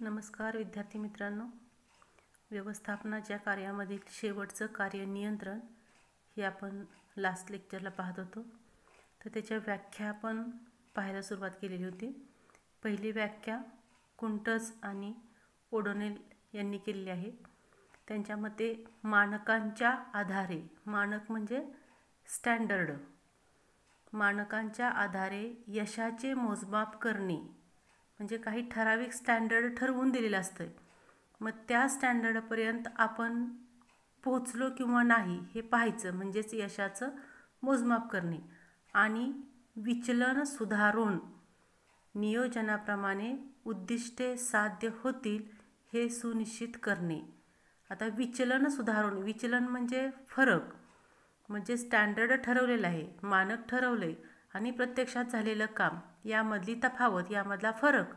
नमस्कार विद्यार्थी मित्रांनो व्यवस्थापनाच्या कार्यामधील शेवटचं कार्य नियंत्रण हे आपण लास्ट लेक्चरला पाहत होतो तर त्याच्या व्याख्या आपण पाहायला सुरुवात केलेली होती पहिली व्याख्या कुंटस आणि ओडोनेल यांनी केलेली आहे त्यांच्या मते मानकांच्या आधारे मानक म्हणजे स्टँडर्ड मानकांच्या आधारे यशाचे मोजमाप करणे म्हणजे काही ठराविक स्टँडर्ड ठरवून दिलेलं असतं मग त्या स्टँडर्डपर्यंत आपण पोहोचलो किंवा नाही हे पाहायचं म्हणजेच यशाचं मोजमाप करणे आणि विचलन सुधारून नियोजनाप्रमाणे उद्दिष्टे साध्य होतील हे सुनिश्चित करणे आता विचलन सुधारून विचलन म्हणजे फरक म्हणजे स्टँडर्ड ठरवलेलं आहे मानक ठरवलं आहे आणि प्रत्यक्षात झालेलं काम यामधली तफावत यामधला फरक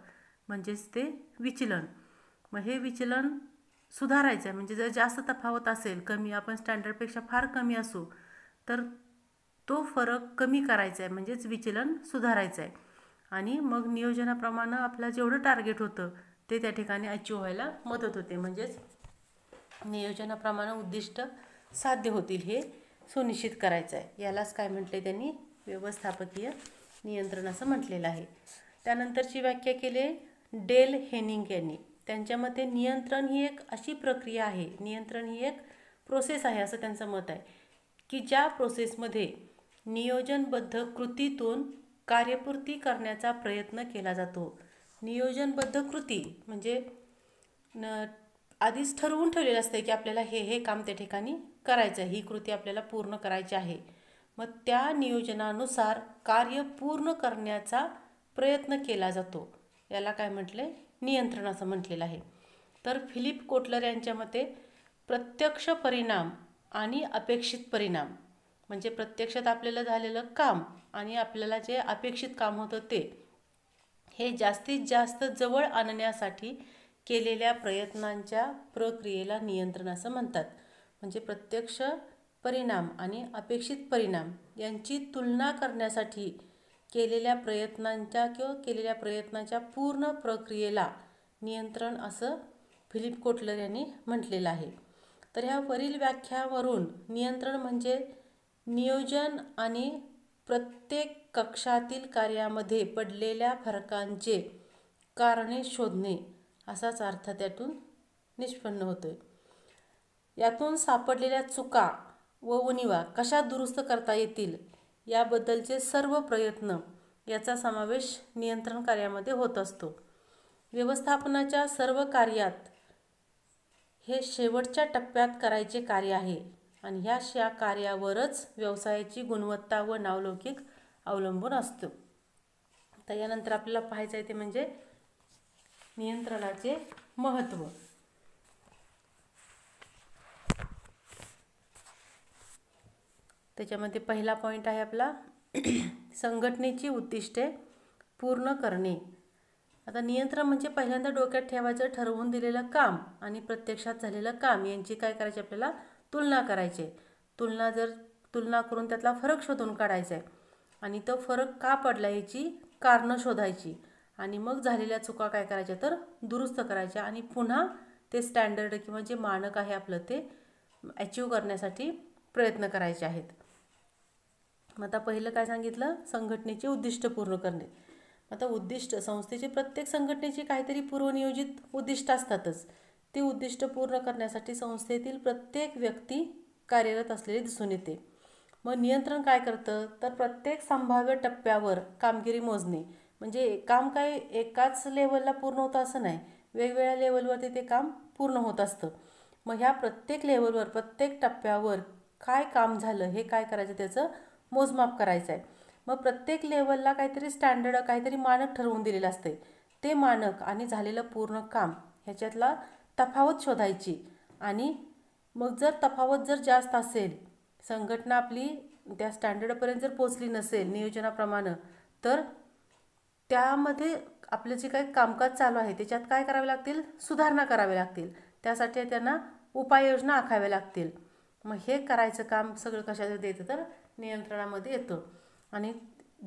म्हणजेच ते विचलन मग हे विचलन सुधारायचं आहे म्हणजे जर जास्त तफावत असेल कमी आपण स्टँडर्डपेक्षा फार कमी असू तर तो फरक कमी करायचा आहे म्हणजेच विचलन सुधारायचं आहे आणि मग नियोजनाप्रमाणे आपलं जेवढं टार्गेट होतं ते त्या ठिकाणी अचीव व्हायला मदत होते म्हणजेच नियोजनाप्रमाणे उद्दिष्ट साध्य होतील हे सुनिश्चित करायचं आहे यालाच काय म्हटले त्यांनी व्यवस्थापकीय नियंत्रण असं म्हटलेलं आहे त्यानंतरची व्याख्या केली डेल हेनिंग यांनी त्यांच्या मते नियंत्रण ही एक अशी प्रक्रिया आहे नियंत्रण ही एक प्रोसेस आहे असं त्यांचं मत आहे की ज्या प्रोसेसमध्ये नियोजनबद्ध कृतीतून कार्यपूर्ती करण्याचा प्रयत्न केला जातो नियोजनबद्ध कृती म्हणजे न आधीच ठरवून ठेवलेलं असतं की आपल्याला हे हे काम त्या ठिकाणी करायचं आहे ही कृती आपल्याला पूर्ण करायची आहे मग त्या नियोजनानुसार कार्य पूर्ण करण्याचा प्रयत्न केला जातो याला काय म्हटले नियंत्रण असं म्हटलेलं आहे तर फिलिप कोटलर यांच्या मते प्रत्यक्ष परिणाम आणि अपेक्षित परिणाम म्हणजे प्रत्यक्षात आपल्याला झालेलं काम आणि आपल्याला जे अपेक्षित काम होतं ते हे जास्तीत जास्त जवळ आणण्यासाठी केलेल्या प्रयत्नांच्या प्रक्रियेला नियंत्रण असं म्हणतात म्हणजे प्रत्यक्ष परिणाम आणि अपेक्षित परिणाम यांची तुलना करण्यासाठी केलेल्या प्रयत्नांच्या किंवा केलेल्या प्रयत्नांच्या पूर्ण प्रक्रियेला नियंत्रण असं फिलिप कोटलर यांनी म्हटलेलं आहे तर ह्या वरील व्याख्यावरून नियंत्रण म्हणजे नियोजन आणि प्रत्येक कक्षातील कार्यामध्ये पडलेल्या फरकांचे कारणे शोधणे असाच अर्थ त्यातून निष्पन्न होतोय यातून सापडलेल्या चुका व उनिवा कशा दुरुस्त करता येतील याबद्दलचे सर्व प्रयत्न याचा समावेश नियंत्रण कार्यामध्ये होत असतो व्यवस्थापनाच्या सर्व कार्यात हे शेवटच्या टप्प्यात करायचे कार्य आहे आणि ह्या शा कार्यावरच व्यवसायाची गुणवत्ता व नावलौकिक अवलंबून असतो तर यानंतर आपल्याला पाहायचं आहे ते म्हणजे नियंत्रणाचे महत्त्व त्याच्यामध्ये पहिला पॉईंट आहे आपला संघटनेची उद्दिष्टे पूर्ण करणे आता नियंत्रण म्हणजे पहिल्यांदा डोक्यात ठेवायचं ठरवून दिलेलं काम आणि प्रत्यक्षात झालेलं काम यांची काय करायची आपल्याला तुलना करायची तुलना जर तुलना करून त्यातला फरक शोधून काढायचा आहे आणि तो फरक का पडला याची कारणं शोधायची आणि मग झालेल्या चुका काय करायच्या तर दुरुस्त करायच्या आणि पुन्हा ते स्टँडर्ड किंवा जे मानक आहे आपलं ते अचीव करण्यासाठी प्रयत्न करायचे आहेत मग आता पहिलं काय सांगितलं संघटनेचे उद्दिष्ट पूर्ण करणे आता उद्दिष्ट संस्थेचे प्रत्येक संघटनेची काहीतरी पूर्वनियोजित उद्दिष्ट असतातच ती उद्दिष्ट पूर्ण करण्यासाठी संस्थेतील प्रत्येक व्यक्ती कार्यरत असलेली दिसून येते मग नियंत्रण काय करतं तर प्रत्येक संभाव्य टप्प्यावर कामगिरी मोजणे म्हणजे काम काय एकाच लेवलला पूर्ण होतं असं नाही वेगवेगळ्या लेवलवरती ते काम पूर्ण होत असतं मग ह्या प्रत्येक लेवलवर प्रत्येक टप्प्यावर काय काम झालं हे काय करायचं त्याचं मोजमाप करायचं आहे मग प्रत्येक लेवलला काहीतरी स्टँडर्ड काहीतरी मानक ठरवून दिलेलं असते ते मानक आणि झालेलं पूर्ण काम ह्याच्यातला तफावत शोधायची आणि मग जर तफावत जर जास्त असेल संघटना आपली त्या स्टँडर्डपर्यंत जर पोचली नसेल नियोजनाप्रमाणे तर त्यामध्ये आपलं जे काही कामकाज चालू आहे त्याच्यात काय करावे लागतील सुधारणा करावे लागतील त्यासाठी त्यांना उपाययोजना आखाव्या लागतील मग हे करायचं काम सगळं कशाचं देतं तर नियंत्रणामध्ये येतं आणि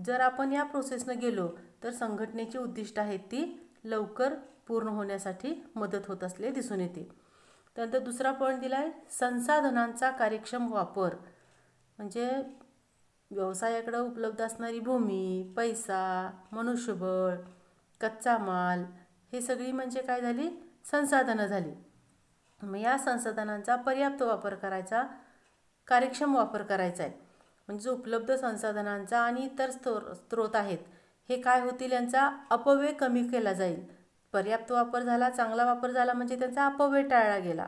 जर आपण या प्रोसेसनं गेलो तर संघटनेची उद्दिष्ट आहेत ती लवकर पूर्ण होण्यासाठी मदत होत असले दिसून येते त्यानंतर दुसरा पॉईंट दिला आहे संसाधनांचा कार्यक्षम वापर म्हणजे व्यवसायाकडं उपलब्ध असणारी भूमी पैसा मनुष्यबळ कच्चा माल हे सगळी म्हणजे काय झाली संसाधनं झाली मग या संसाधनांचा पर्याप्त वापर करायचा कार्यक्षम वापर करायचा आहे म्हणजे उपलब्ध संसाधनांचा आणि इतर स्त्रो स्त्रोत आहेत हे काय होतील यांचा अपव्यय कमी केला जाईल पर्याप्त वापर झाला चांगला वापर झाला म्हणजे त्यांचा अपव्यय टाळला गेला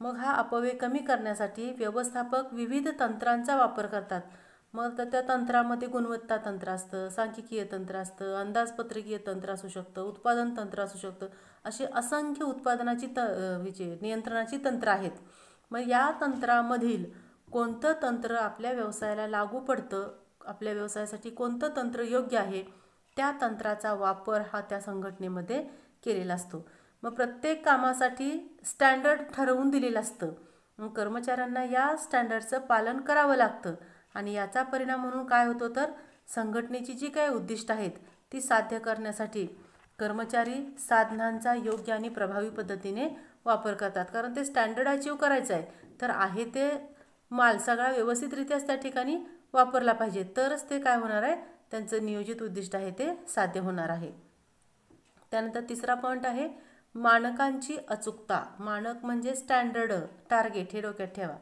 मग हा अपव्यय कमी करण्यासाठी व्यवस्थापक विविध तंत्रांचा वापर करतात मग तर त्या तंत्रामध्ये गुणवत्ता तंत्र असतं सांख्यिकीय तंत्र असतं अंदाजपत्रकीय तंत्र असू शकतं उत्पादन तंत्र असू शकतं असे असंख्य उत्पादनाची त विचे म्हणजे नियंत्रणाची तंत्र आहेत मग या तंत्रामधील कोणतं तंत्र आपल्या व्यवसायाला लागू पडतं आपल्या व्यवसायासाठी कोणतं तंत्र योग्य आहे त्या तंत्राचा वापर हा त्या संघटनेमध्ये केलेला असतो मग प्रत्येक कामासाठी स्टँडर्ड ठरवून दिलेलं असतं कर्मचाऱ्यांना या स्टँडर्डचं पालन करावं लागतं आणि याचा परिणाम म्हणून काय होतो तर संघटनेची जी काही उद्दिष्ट आहेत ती साध्य करण्यासाठी कर्मचारी साधनांचा योग्य आणि प्रभावी पद्धतीने वापर करतात कारण ते स्टँडर्ड अचीव करायचं आहे तर आहे ते माल सगळा व्यवस्थितरित्याच त्या ठिकाणी वापरला पाहिजे तरच ते काय होणार आहे त्यांचं नियोजित उद्दिष्ट आहे ते साध्य होणार आहे त्यानंतर तिसरा पॉईंट आहे मानकांची अचूकता मानक म्हणजे स्टँडर्ड टार्गेट हे डोक्यात ठेवा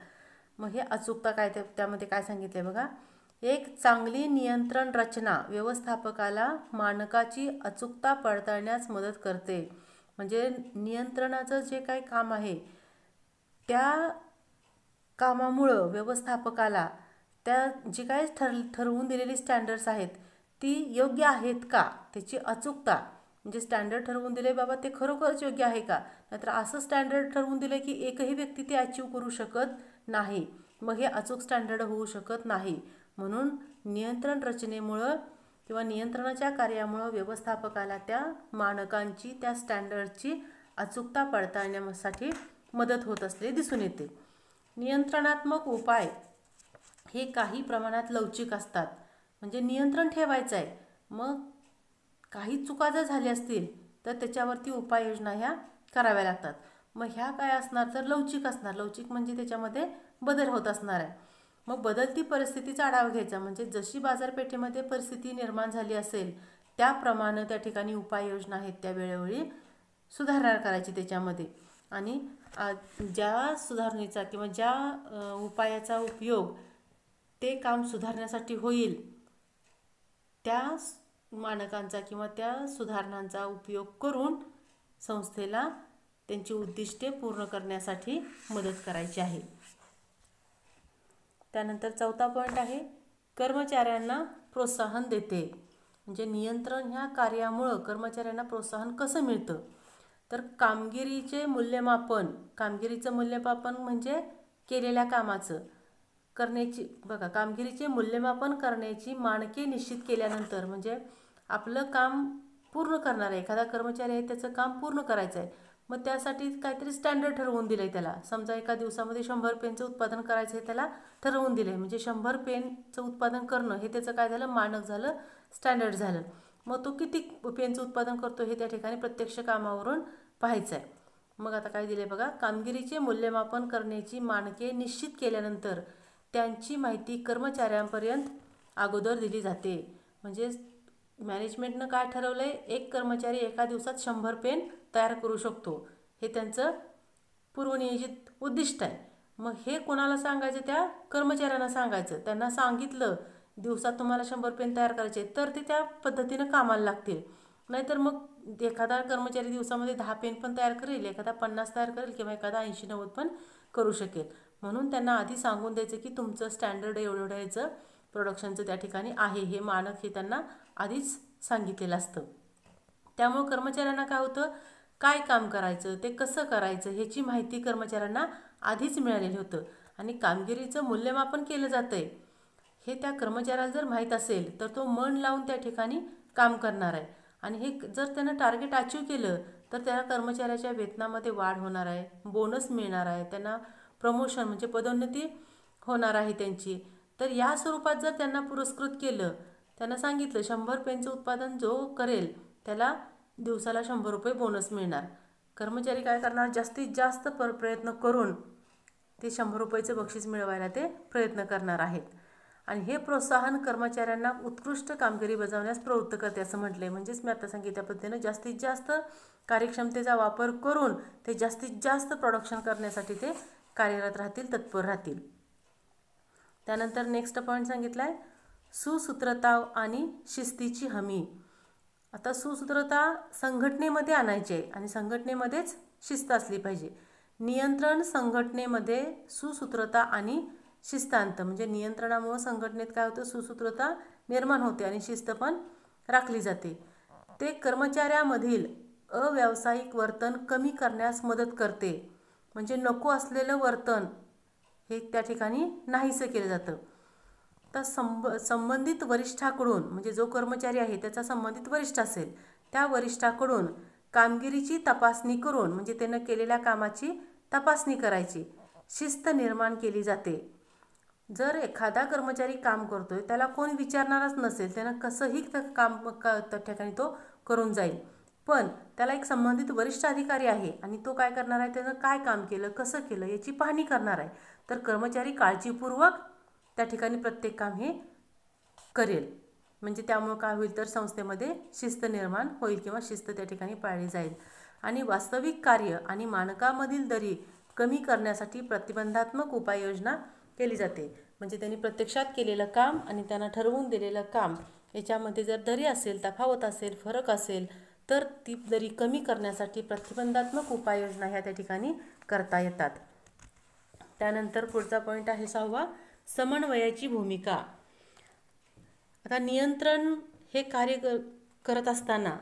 मग हे अचूकता काय ते त्यामध्ये काय सांगितले बघा एक चांगली नियंत्रण रचना व्यवस्थापकाला मानकाची अचूकता पडताळण्यास मदत करते म्हणजे नियंत्रणाचं जे काही काम आहे त्या कामामुळं व्यवस्थापकाला त्या जी काय ठर ठरवून दिलेली स्टँडर्ड्स आहेत ती योग्य आहेत का त्याची अचूकता म्हणजे स्टँडर्ड ठरवून दिले बाबा ते खरोखरच योग्य आहे का नाहीतर असं स्टँडर्ड ठरवून दिलं की एकही व्यक्ती ते अचीव करू शकत नाही मग हे अचूक स्टँडर्ड होऊ शकत नाही म्हणून नियंत्रण रचनेमुळं किंवा नियंत्रणाच्या कार्यामुळं व्यवस्थापकाला त्या मानकांची त्या स्टँडर्डची अचूकता पडताळण्यासाठी मदत होत असलेली दिसून येते नियंत्रणात्मक उपाय हे काही प्रमाणात लवचिक असतात म्हणजे नियंत्रण ठेवायचं आहे मग काही चुका जर झाल्या असतील तर त्याच्यावरती उपाययोजना ह्या कराव्या लागतात मग ह्या काय असणार तर लवचिक असणार लवचिक म्हणजे त्याच्यामध्ये बदल होत असणार आहे मग बदलती परिस्थितीचा आढावा घ्यायचा म्हणजे जशी बाजारपेठेमध्ये परिस्थिती निर्माण झाली असेल त्याप्रमाणे त्या ठिकाणी उपाययोजना आहेत त्या वेळोवेळी सुधारणा करायची त्याच्यामध्ये आणि ज्या सुधारणेचा किंवा ज्या उपायाचा उपयोग ते काम सुधारण्यासाठी होईल त्या मानकांचा किंवा त्या सुधारणांचा उपयोग करून संस्थेला त्यांची उद्दिष्टे पूर्ण करण्यासाठी मदत करायची आहे त्यानंतर चौथा पॉईंट आहे कर्मचाऱ्यांना प्रोत्साहन देते म्हणजे नियंत्रण ह्या कार्यामुळं कर्मचाऱ्यांना प्रोत्साहन कसं मिळतं तर कामगिरीचे मूल्यमापन कामगिरीचं मूल्यमापन म्हणजे केलेल्या कामाचं करण्याची बघा कामगिरीचे मूल्यमापन करण्याची मानके निश्चित केल्यानंतर म्हणजे आपलं काम पूर्ण करणार आहे एखादा कर्मचारी आहे त्याचं काम पूर्ण करायचं आहे मग त्यासाठी काहीतरी स्टँडर्ड ठरवून दिलं आहे त्याला समजा एका दिवसामध्ये शंभर पेनचं उत्पादन करायचं हे त्याला ठरवून दिलं आहे म्हणजे शंभर पेनचं उत्पादन करणं हे त्याचं काय झालं मानक झालं स्टँडर्ड झालं मग तो किती पेनचं उत्पादन करतो हे त्या ठिकाणी प्रत्यक्ष कामावरून पाहायचं आहे मग आता काय दिले बघा कामगिरीचे मूल्यमापन करण्याची मानके निश्चित केल्यानंतर त्यांची माहिती कर्मचाऱ्यांपर्यंत अगोदर दिली जाते म्हणजेच मॅनेजमेंटनं काय ठरवलं आहे एक कर्मचारी एका दिवसात शंभर पेन तयार करू शकतो हे त्यांचं पूर्वनियोजित उद्दिष्ट आहे मग हे कोणाला सांगायचं त्या कर्मचाऱ्यांना सांगायचं त्यांना सांगितलं दिवसात तुम्हाला शंभर पेन तयार करायचे तर ते त्या पद्धतीनं कामाला लागतील नाहीतर मग एखादा कर्मचारी दिवसामध्ये दहा पेन पण तयार करेल एखादा पन्नास तयार करेल किंवा एखादा ऐंशी नव्वद पण करू शकेल म्हणून त्यांना आधी सांगून द्यायचं की तुमचं स्टँडर्ड एवढं याचं प्रोडक्शनचं त्या ठिकाणी आहे हे मानक हे त्यांना आधीच सांगितलेलं असतं त्यामुळं कर्मचाऱ्यांना काय होतं काय काम करायचं ते कसं करायचं ह्याची माहिती कर्मचाऱ्यांना आधीच मिळालेली होतं आणि कामगिरीचं मूल्यमापन केलं जातं आहे हे त्या कर्मचाऱ्याला जर माहीत असेल तर तो मन लावून त्या ठिकाणी काम करणार आहे आणि हे जर त्यानं टार्गेट अचीव केलं तर त्या कर्मचाऱ्याच्या वेतनामध्ये वाढ होणार आहे बोनस मिळणार आहे त्यांना प्रमोशन म्हणजे पदोन्नती होणार आहे त्यांची तर या स्वरूपात जर त्यांना पुरस्कृत केलं त्यांना सांगितलं शंभर पेनचं उत्पादन जो करेल त्याला दिवसाला शंभर रुपये बोनस मिळणार कर्मचारी काय करणार जास्तीत जास्त पर प्रयत्न करून ते शंभर रुपयेचं बक्षीस मिळवायला ते प्रयत्न करणार आहेत आणि हे प्रोत्साहन कर्मचाऱ्यांना उत्कृष्ट कामगिरी बजावण्यास प्रवृत्त करते असं म्हटलं आहे म्हणजेच मी आता सांगितल्या पद्धतीनं जास्तीत जास्त कार्यक्षमतेचा वापर करून ते जास्तीत जास्त प्रोडक्शन करण्यासाठी ते कार्यरत राहतील तत्पर राहतील त्यानंतर नेक्स्ट पॉईंट सांगितला आहे सुसूत्रता आणि शिस्तीची हमी आता सुसूत्रता संघटनेमध्ये आणायची आहे आणि संघटनेमध्येच शिस्त असली पाहिजे नियंत्रण संघटनेमध्ये सुसूत्रता आणि शिस्तांत म्हणजे नियंत्रणामुळं संघटनेत काय होतं सुसूत्रता निर्माण होते आणि शिस्त पण राखली जाते ते कर्मचाऱ्यामधील अव्यावसायिक वर्तन कमी करण्यास मदत करते म्हणजे नको असलेलं वर्तन हे त्या ठिकाणी नाहीसं केलं जातं तर संब संबंधित वरिष्ठाकडून म्हणजे जो कर्मचारी आहे त्याचा संबंधित वरिष्ठ असेल त्या वरिष्ठाकडून कामगिरीची तपासणी करून म्हणजे त्यानं केलेल्या कामाची तपासणी करायची शिस्त निर्माण केली जाते जर एखादा कर्मचारी काम करतोय त्याला कोण विचारणारच नसेल त्यानं कसंही काम त्या ठिकाणी तो करून जाईल पण त्याला एक संबंधित वरिष्ठ अधिकारी आहे आणि तो काय करणार आहे त्यानं काय काम केलं कसं केलं याची पाहणी करणार आहे तर कर्मचारी काळजीपूर्वक त्या ठिकाणी प्रत्येक काम हे करेल म्हणजे त्यामुळं काय होईल तर संस्थेमध्ये शिस्त निर्माण होईल किंवा शिस्त त्या ठिकाणी पाळली जाईल आणि वास्तविक कार्य आणि मानकामधील दरी कमी करण्यासाठी प्रतिबंधात्मक उपाययोजना केली जाते म्हणजे त्यांनी प्रत्यक्षात केलेलं काम आणि त्यांना ठरवून दिलेलं काम याच्यामध्ये जर दरी असेल तफावत असेल फरक असेल तर ती दरी कमी करण्यासाठी प्रतिबंधात्मक उपाययोजना ह्या त्या ठिकाणी करता येतात त्यानंतर पुढचा पॉईंट आहे सहावा समन्वयाची भूमिका आता नियंत्रण हे कार्य कर करत असताना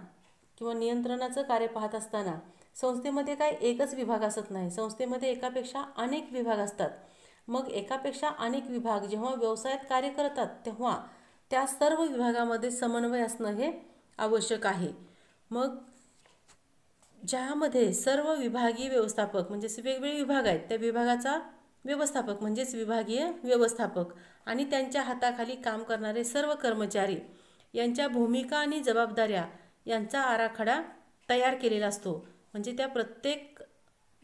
किंवा नियंत्रणाचं कार्य पाहत असताना संस्थेमध्ये काय एकच विभाग असत नाही संस्थेमध्ये एकापेक्षा अनेक विभाग असतात मग एकापेक्षा अनेक विभाग जेव्हा व्यवसायात कार्य करतात तेव्हा त्या सर्व विभागामध्ये समन्वय असणं हे आवश्यक आहे मग ज्यामध्ये सर्व विभागीय व्यवस्थापक म्हणजेच वेगवेगळे विभाग आहेत त्या विभागाचा व्यवस्थापक म्हणजेच विभागीय व्यवस्थापक आणि त्यांच्या हाताखाली काम करणारे सर्व कर्मचारी यांच्या भूमिका आणि जबाबदाऱ्या यांचा आराखडा तयार केलेला असतो म्हणजे त्या प्रत्येक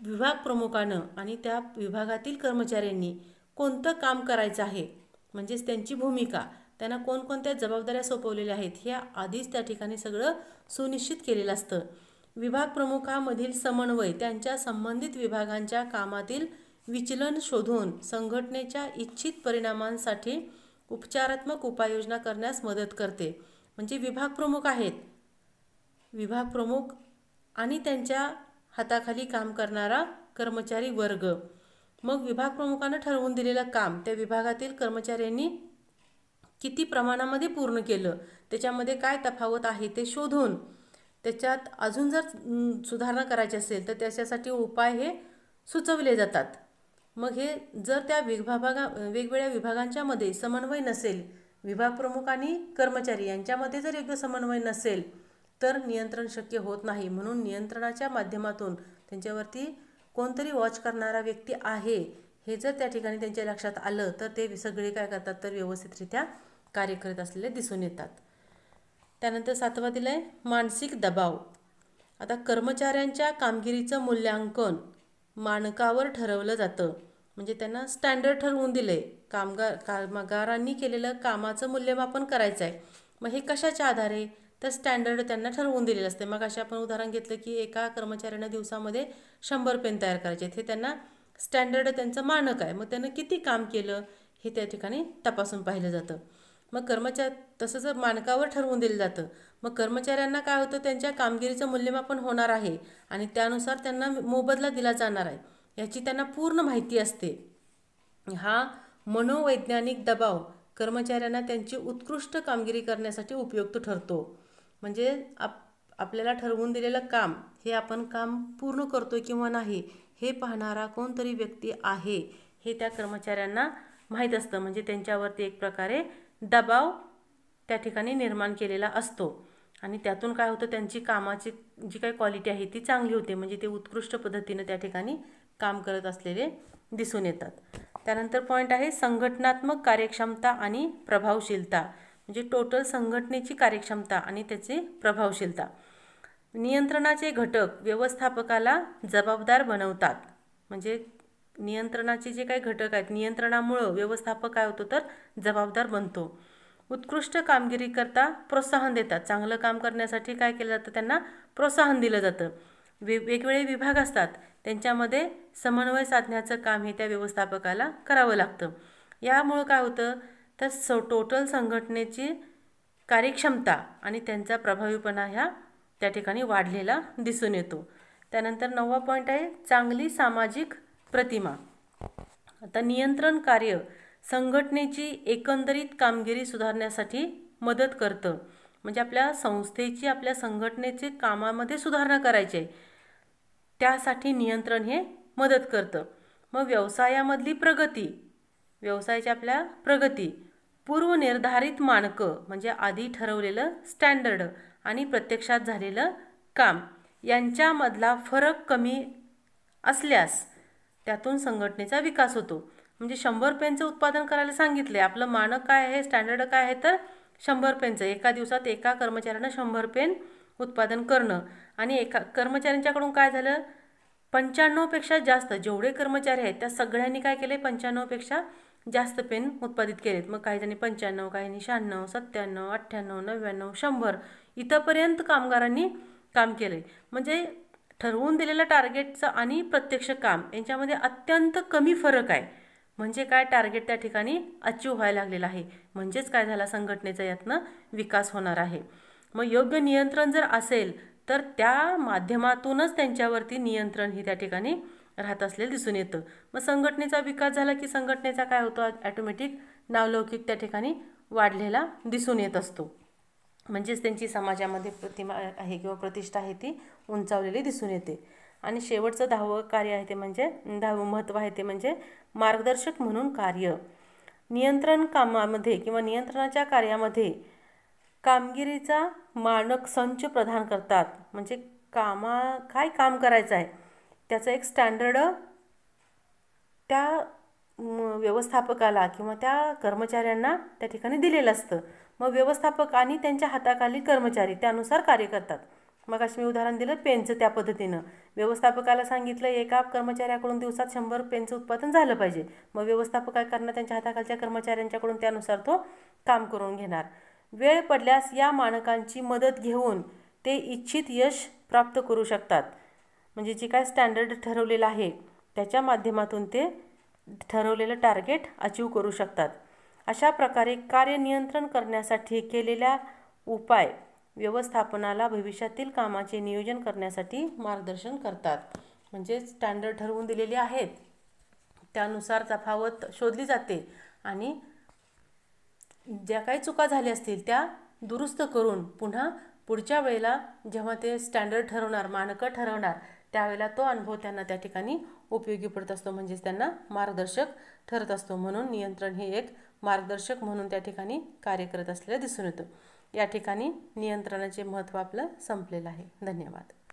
विभाग प्रमुखानं आणि त्या विभागातील कर्मचाऱ्यांनी कोणतं काम करायचं आहे म्हणजेच त्यांची भूमिका त्यांना कोणकोणत्या जबाबदाऱ्या सोपवलेल्या आहेत ह्या आधीच त्या ठिकाणी सगळं सुनिश्चित केलेलं असतं विभाग प्रमुखामधील समन्वय त्यांच्या संबंधित विभागांच्या कामातील विचलन शोधून संघटनेच्या इच्छित परिणामांसाठी उपचारात्मक उपाययोजना करण्यास मदत करते म्हणजे विभाग प्रमुख आहेत विभाग प्रमुख आणि त्यांच्या हाताखाली काम करणारा कर्मचारी वर्ग मग विभाग प्रमुखानं ठरवून दिलेलं काम त्या विभागातील कर्मचाऱ्यांनी किती प्रमाणामध्ये पूर्ण केलं त्याच्यामध्ये काय तफावत आहे ते शोधून त्याच्यात अजून जर सुधारणा करायची असेल तर त्याच्यासाठी उपाय हे सुचवले जातात मग हे जर त्या विभागा वेगवेगळ्या विभागांच्यामध्ये समन्वय नसेल विभाग प्रमुख आणि कर्मचारी यांच्यामध्ये जर योग्य समन्वय नसेल तर नियंत्रण शक्य होत नाही म्हणून नियंत्रणाच्या माध्यमातून त्यांच्यावरती कोणतरी वॉच करणारा व्यक्ती आहे हे जर त्या ठिकाणी त्यांच्या लक्षात आलं तर ते सगळे काय करतात तर व्यवस्थितरित्या कार्य करत असलेले दिसून येतात त्यानंतर सातवा दिलं आहे मानसिक दबाव आता कर्मचाऱ्यांच्या कामगिरीचं मूल्यांकन मानकावर ठरवलं जातं म्हणजे त्यांना स्टँडर्ड ठरवून दिलं आहे कामगार कामगारांनी केलेलं कामाचं मूल्यमापन करायचं आहे मग हे कशाच्या आधारे तर स्टँडर्ड त्यांना ठरवून दिलेलं असते मग असे आपण उदाहरण घेतलं की एका कर्मचाऱ्यानं दिवसामध्ये शंभर पेन तयार करायचे हे त्यांना स्टँडर्ड त्यांचं मानक आहे मग त्यांना किती काम केलं हे त्या ठिकाणी तपासून पाहिलं जातं मग तसं जर मानकावर ठरवून दिलं जातं मग कर्मचाऱ्यांना काय होतं त्यांच्या कामगिरीचं मूल्यमापन होणार आहे आणि त्यानुसार त्यांना मोबदला दिला जाणार आहे याची त्यांना पूर्ण माहिती असते हा मनोवैज्ञानिक दबाव कर्मचाऱ्यांना त्यांची उत्कृष्ट कामगिरी करण्यासाठी उपयुक्त ठरतो म्हणजे आप आपल्याला ठरवून दिलेलं काम हे आपण काम पूर्ण करतो किंवा नाही हे पाहणारा कोणतरी व्यक्ती आहे हे त्या कर्मचाऱ्यांना माहीत असतं म्हणजे त्यांच्यावरती एक प्रकारे दबाव त्या ठिकाणी निर्माण केलेला असतो आणि त्यातून काय होतं त्यांची कामाची जी काही क्वालिटी आहे ती चांगली होते म्हणजे ते उत्कृष्ट पद्धतीनं त्या ठिकाणी काम करत असलेले दिसून येतात त्यानंतर पॉईंट आहे संघटनात्मक कार्यक्षमता आणि प्रभावशीलता म्हणजे टोटल संघटनेची कार्यक्षमता आणि त्याची प्रभावशीलता नियंत्रणाचे घटक व्यवस्थापकाला जबाबदार बनवतात म्हणजे नियंत्रणाचे जे काही घटक आहेत नियंत्रणामुळं व्यवस्थापक काय होतो तर जबाबदार बनतो उत्कृष्ट कामगिरीकरता प्रोत्साहन देतात चांगलं काम करण्यासाठी काय केलं जातं त्यांना प्रोत्साहन दिलं जातं वे वेगवेगळे विभाग असतात त्यांच्यामध्ये समन्वय साधण्याचं काम हे त्या व्यवस्थापकाला करावं लागतं यामुळं काय होतं तर स टोटल संघटनेची कार्यक्षमता आणि त्यांचा प्रभावीपणा ह्या त्या ठिकाणी वाढलेला दिसून येतो त्यानंतर नववा पॉईंट आहे चांगली सामाजिक प्रतिमा आता नियंत्रण कार्य संघटनेची एकंदरीत कामगिरी सुधारण्यासाठी मदत करतं म्हणजे आपल्या संस्थेची आपल्या संघटनेचे कामामध्ये सुधारणा करायची आहे त्यासाठी नियंत्रण हे मदत करतं मग व्यवसायामधली प्रगती व्यवसायाची आपल्या प्रगती पूर्वनिर्धारित मानकं म्हणजे आधी ठरवलेलं स्टँडर्ड आणि प्रत्यक्षात झालेलं काम यांच्यामधला फरक कमी असल्यास त्यातून संघटनेचा विकास होतो म्हणजे शंभर पेनचं उत्पादन करायला सांगितले आपलं मानक काय आहे स्टँडर्ड काय आहे तर शंभर पेनचं एका दिवसात एका कर्मचाऱ्यानं शंभर पेन उत्पादन करणं आणि एका कर्मचाऱ्यांच्याकडून काय झालं पंच्याण्णवपेक्षा जास्त जेवढे कर्मचारी आहेत त्या सगळ्यांनी काय केले पंच्याण्णवपेक्षा जास्त पेन उत्पादित केलेत मग काही त्यांनी पंच्याण्णव काहींनी शहाण्णव सत्त्याण्णव अठ्ठ्याण्णव नव्याण्णव शंभर इथंपर्यंत कामगारांनी काम केले म्हणजे ठरवून दिलेलं टार्गेटचं आणि प्रत्यक्ष काम यांच्यामध्ये अत्यंत कमी फरक आहे म्हणजे काय टार्गेट त्या ठिकाणी अचीव व्हायला लागलेला आहे म्हणजेच काय झाला संघटनेचा यातनं विकास होणार आहे मग योग्य नियंत्रण जर असेल तर त्या माध्यमातूनच त्यांच्यावरती नियंत्रण ही त्या ठिकाणी राहत असलेलं दिसून येतं मग संघटनेचा विकास झाला की संघटनेचा काय होतो ॲटोमॅटिक नावलौकिक त्या ठिकाणी वाढलेला दिसून येत असतो म्हणजेच त्यांची समाजामध्ये प्रतिमा आहे किंवा प्रतिष्ठा आहे ती उंचावलेली दिसून येते आणि शेवटचं दहावं कार्य आहे ते म्हणजे दहावं महत्त्व आहे ते म्हणजे मार्गदर्शक म्हणून कार्य नियंत्रण कामामध्ये किंवा नियंत्रणाच्या कार्यामध्ये कामगिरीचा मानक संच प्रदान करतात म्हणजे कामा काय काम करायचं आहे त्याचं एक स्टँडर्ड त्या व्यवस्थापकाला किंवा त्या कर्मचाऱ्यांना त्या ठिकाणी दिलेलं असतं मग व्यवस्थापक आणि त्यांच्या हाताखाली कर्मचारी त्यानुसार कार्य करतात मग अशी मी उदाहरण दिलं पेनचं त्या पद्धतीनं व्यवस्थापकाला सांगितलं एका कर्मचाऱ्याकडून दिवसात शंभर पेनचं उत्पादन झालं पाहिजे मग करणार त्यांच्या हाताखालच्या कर्मचाऱ्यांच्याकडून त्यानुसार तो काम करून घेणार वेळ पडल्यास या मानकांची मदत घेऊन ते इच्छित यश प्राप्त करू शकतात म्हणजे जे काय स्टँडर्ड ठरवलेलं आहे त्याच्या माध्यमातून ते ठरवलेलं टार्गेट अचीव करू शकतात अशा प्रकारे कार्यनियंत्रण करण्यासाठी केलेल्या उपाय व्यवस्थापनाला भविष्यातील कामाचे नियोजन करण्यासाठी मार्गदर्शन करतात म्हणजे स्टँडर्ड ठरवून दिलेले आहेत त्यानुसार तफावत शोधली जाते आणि ज्या काही चुका झाल्या असतील त्या दुरुस्त करून पुन्हा पुढच्या वेळेला जेव्हा ते स्टँडर्ड ठरवणार मानकं ठरवणार त्यावेळेला तो अनुभव त्यांना त्या ठिकाणी उपयोगी पडत असतो म्हणजेच त्यांना मार्गदर्शक ठरत असतो म्हणून नियंत्रण हे एक मार्गदर्शक म्हणून त्या ठिकाणी कार्य करत असलेलं दिसून येतं या ठिकाणी नियंत्रणाचे महत्त्व आपलं संपलेलं आहे धन्यवाद